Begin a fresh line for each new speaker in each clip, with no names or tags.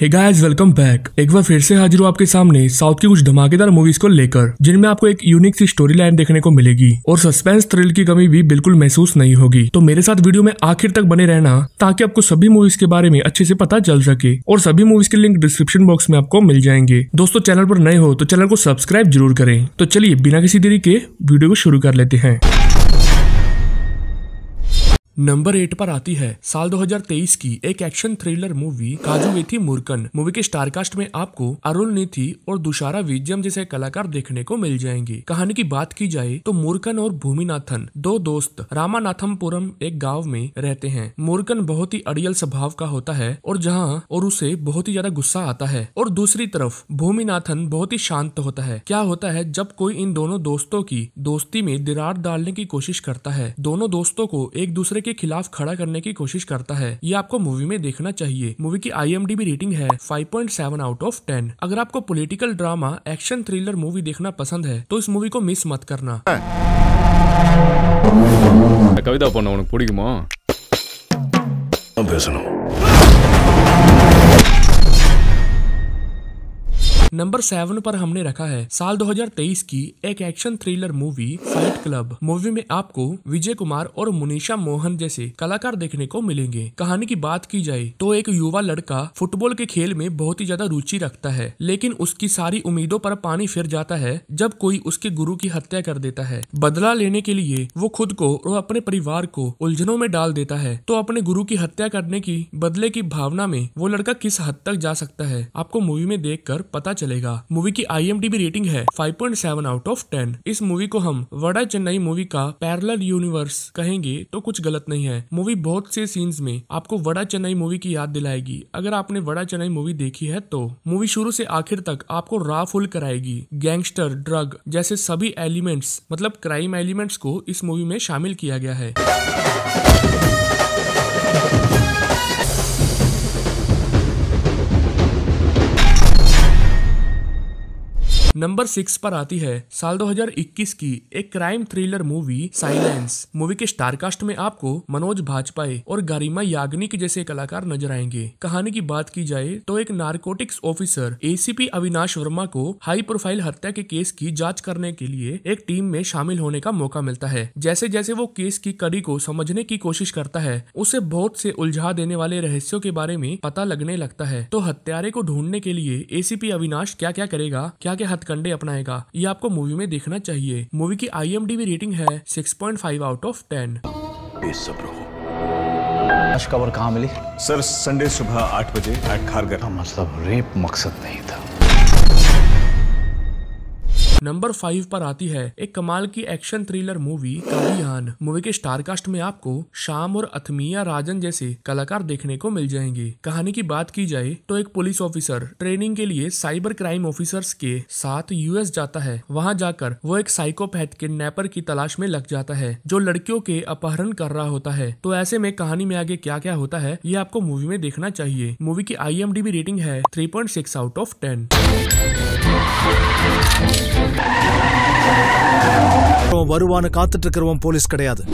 Hey guys welcome back एक बार फिर से हाजिर हूँ आपके सामने साउथ की कुछ धमाकेदार मूवीज को लेकर जिनमें आपको एक यूनिक सी स्टोरी लाइन देखने को मिलेगी और सस्पेंस थ्रिल की कमी भी बिल्कुल महसूस नहीं होगी तो मेरे साथ वीडियो में आखिर तक बने रहना ताकि आपको सभी मूवीज के बारे में अच्छे से पता चल सके और सभी मूवीज के लिंक डिस्क्रिप्शन बॉक्स में आपको मिल जाएंगे दोस्तों चैनल पर नए हो तो चैनल को सब्सक्राइब जरूर करें तो चलिए बिना किसी देरी के वीडियो को शुरू कर लेते हैं नंबर एट पर आती है साल 2023 की एक action thriller movie Kazhuvethi Moorkan movie के स्टारकास्ट में आपको अरुण नीति और दुशारा विजयम जैसे कलाकार देखने को मिल जाएंगे कहानी की बात की जाए तो मुरकन और भूमिनाथन दो दोस्त रामानाथमपुरम एक गांव में रहते हैं मुरकन बहुत ही अड़ियल स्वभाव का होता है और जहाँ और उसे बहुत ही ज्यादा गुस्सा आता है और दूसरी तरफ भूमिनाथन बहुत ही शांत होता है क्या होता है जब कोई इन दोनों दोस्तों की दोस्ती में दिरार डालने की कोशिश करता है दोनों दोस्तों को एक दूसरे के खिलाफ खड़ा करने की कोशिश करता है ये आपको मूवी में देखना चाहिए मूवी की आई रेटिंग है 5.7 आउट ऑफ 10 अगर आपको political drama action thriller movie देखना पसंद है तो इस मूवी को मिस मत करना कविता नंबर सेवन पर हमने रखा है साल 2023 की एक action thriller movie fight club movie में आपको विजय कुमार और मुनीषा मोहन जैसे कलाकार देखने को मिलेंगे कहानी की बात की जाए तो एक युवा लड़का फुटबॉल के खेल में बहुत ही ज्यादा रुचि रखता है लेकिन उसकी सारी उम्मीदों पर पानी फिर जाता है जब कोई उसके गुरु की हत्या कर देता है बदला लेने के लिए वो खुद को और अपने परिवार को उलझनों में डाल देता है तो अपने गुरु की हत्या करने की बदले की भावना में वो लड़का किस हद तक जा सकता है आपको मूवी में देख पता चलेगा मूवी की आई रेटिंग है 5.7 आउट ऑफ 10 इस मूवी को हम वडा चेन्नई मूवी का पैरल यूनिवर्स कहेंगे तो कुछ गलत नहीं है मूवी बहुत से सीन्स में आपको वडा चेन्नई मूवी की याद दिलाएगी अगर आपने वडा चेन्नई मूवी देखी है तो मूवी शुरू से आखिर तक आपको रा फुल कराएगी गैंगस्टर ड्रग जैसे सभी एलिमेंट्स मतलब क्राइम एलिमेंट्स को इस मूवी में शामिल किया गया है नंबर सिक्स पर आती है साल 2021 की एक crime thriller movie silence movie के स्टारकास्ट में आपको मनोज भाजपाई और गरिमा याग्निक जैसे कलाकार नजर आएंगे कहानी की बात की जाए तो एक narcotics officer ACP Avinash Verma को हाई प्रोफाइल हत्या के केस की जांच करने के लिए एक टीम में शामिल होने का मौका मिलता है जैसे जैसे वो केस की कड़ी को समझने की कोशिश करता है उसे बहुत से उलझा देने वाले रहस्यों के बारे में पता लगने लगता है तो हत्यारे को ढूंढने के लिए एसीपी अविनाश क्या क्या करेगा क्या क्या कंडे अपनाएगा ये आपको मूवी में देखना चाहिए मूवी की आई रेटिंग है सिक्स आउट ऑफ टेन कहाँ मिली सर संडे सुबह आठ बजे एट खारगर मतलब रेप मकसद नहीं था नंबर फाइव पर आती है एक कमाल की action thriller movie Kaliyan movie के स्टारकास्ट में आपको शाम और अथमिया राजन जैसे कलाकार देखने को मिल जाएंगे कहानी की बात की जाए तो एक पुलिस ऑफिसर ट्रेनिंग के लिए साइबर क्राइम ऑफिसर्स के साथ यूएस जाता है वहां जाकर वो एक साइकोपैथ किडनैपर की तलाश में लग जाता है जो लड़कियों के अपहरण कर रहा होता है तो ऐसे में कहानी में आगे क्या क्या होता है ये आपको मूवी में देखना चाहिए मूवी की आई रेटिंग है three point six out of ten வருவான்னு காத்துட்டு இருக்கிறவன் போலீஸ் கிடையாது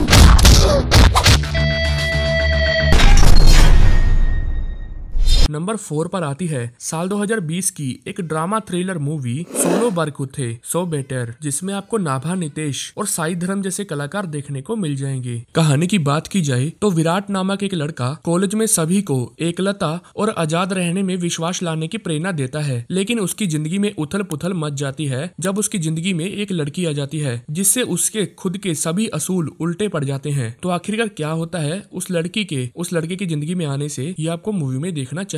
नंबर फोर पर आती है साल 2020 की एक drama thriller movie solo Brathuke so better जिसमें आपको नाभा नितेश और साई धर्म जैसे कलाकार देखने को मिल जाएंगे कहानी की बात की जाए तो विराट नामक एक लड़का कॉलेज में सभी को एकलता और आजाद रहने में विश्वास लाने की प्रेरणा देता है लेकिन उसकी जिंदगी में उथल पुथल मच जाती है जब उसकी जिंदगी में एक लड़की आ जाती है जिससे उसके खुद के सभी असूल उल्टे पड़ जाते हैं तो आखिरकार क्या होता है उस लड़की के उस लड़के की जिंदगी में आने से ये आपको मूवी में देखना चाहिए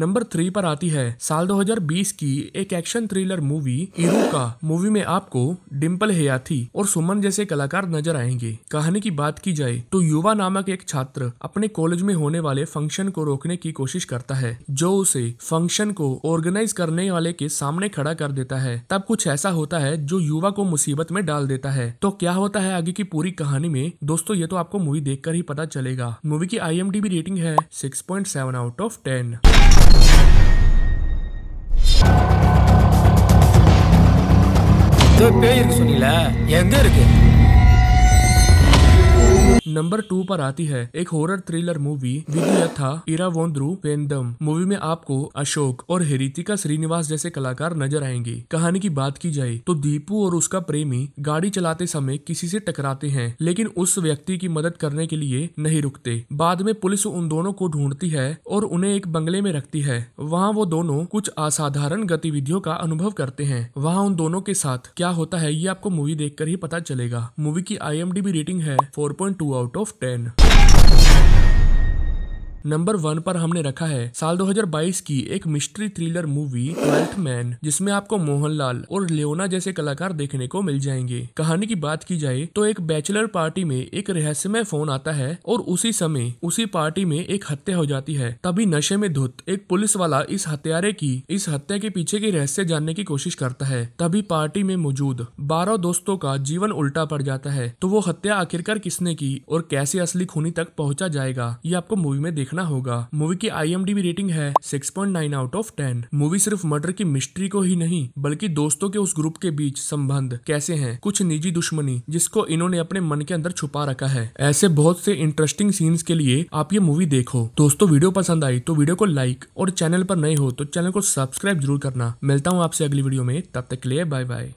नंबर थ्री पर आती है साल 2020 की एक एक्शन थ्रिलर मूवी का मूवी में आपको डिम्पल हयाती और सुमन जैसे कलाकार नजर आएंगे कहानी की बात की जाए तो युवा नामक एक छात्र अपने कॉलेज में होने वाले फंक्शन को रोकने की कोशिश करता है जो उसे फंक्शन को ऑर्गेनाइज करने वाले के सामने खड़ा कर देता है तब कुछ ऐसा होता है जो युवा को मुसीबत में डाल देता है तो क्या होता है आगे की पूरी कहानी में दोस्तों ये तो आपको मूवी देख ही पता चलेगा मूवी की आई रेटिंग है सेवन आउट ऑफ टेन ஏதோ பேய் இருக்கு சொன்னீங்களே எங்க இருக்கு नंबर टू पर आती है एक हॉरर थ्रिलर मूवी विधियथा इरावोंद्रू पेंदम मूवी में आपको अशोक और हेरितिका श्रीनिवास जैसे कलाकार नजर आएंगे कहानी की बात की जाए तो दीपू और उसका प्रेमी गाड़ी चलाते समय किसी से टकराते हैं लेकिन उस व्यक्ति की मदद करने के लिए नहीं रुकते बाद में पुलिस उन दोनों को ढूंढती है और उन्हें एक बंगले में रखती है वहाँ वो दोनों कुछ असाधारण गतिविधियों का अनुभव करते हैं वहाँ उन दोनों के साथ क्या होता है ये आपको मूवी देख ही पता चलेगा मूवी की आई रेटिंग है four point two out of 10. Number one पर हमने रखा है साल 2022 की एक mystery thriller movie twelfth man जिसमें आपको मोहनलाल और लियोना जैसे कलाकार देखने को मिल जाएंगे कहानी की बात की जाए तो एक बैचलर पार्टी में एक रहस्यमय फोन आता है और उसी समय उसी पार्टी में एक हत्या हो जाती है तभी नशे में धुत एक पुलिस वाला इस हत्यारे की इस हत्या के पीछे की रहस्य जानने की कोशिश करता है तभी पार्टी में मौजूद बारह दोस्तों का जीवन उल्टा पड़ जाता है तो वो हत्या आखिरकार किसने की और कैसे असली खूनी तक पहुंचा जाएगा ये आपको मूवी में देख देखना होगा मूवी की आई रेटिंग है 6.9 आउट ऑफ 10 मूवी सिर्फ मर्डर की मिस्ट्री को ही नहीं बल्कि दोस्तों के उस ग्रुप के बीच संबंध कैसे हैं कुछ निजी दुश्मनी जिसको इन्होंने अपने मन के अंदर छुपा रखा है ऐसे बहुत से इंटरेस्टिंग सीन्स के लिए आप ये मूवी देखो दोस्तों वीडियो पसंद आई तो वीडियो को लाइक और चैनल पर नए हो तो चैनल को सब्सक्राइब जरूर करना मिलता हूँ आपसे अगली वीडियो में तब तक के लिए बाय बाय